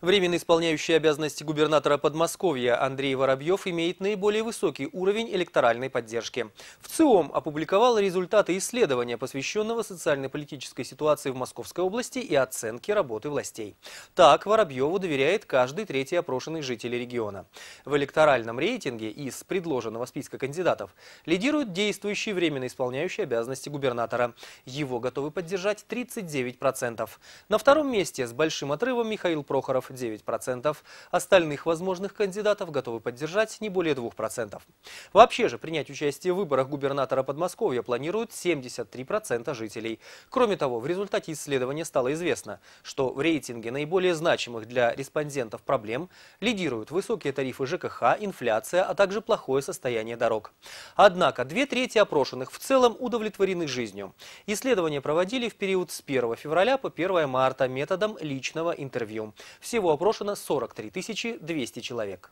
Временно исполняющий обязанности губернатора Подмосковья Андрей Воробьев имеет наиболее высокий уровень электоральной поддержки. В ЦИОМ опубликовал результаты исследования, посвященного социально-политической ситуации в Московской области и оценке работы властей. Так Воробьеву доверяет каждый третий опрошенный житель региона. В электоральном рейтинге из предложенного списка кандидатов лидирует действующий временно исполняющий обязанности губернатора. Его готовы поддержать 39%. На втором месте с большим отрывом Михаил Прохоров 9%. Остальных возможных кандидатов готовы поддержать не более 2%. Вообще же принять участие в выборах губернатора Подмосковья планируют 73% жителей. Кроме того, в результате исследования стало известно, что в рейтинге наиболее значимых для респондентов проблем лидируют высокие тарифы ЖКХ, инфляция, а также плохое состояние дорог. Однако две трети опрошенных в целом удовлетворены жизнью. Исследование проводили в период с 1 февраля по 1 марта методом личного интервью. Всего всего опрошено 43 200 человек.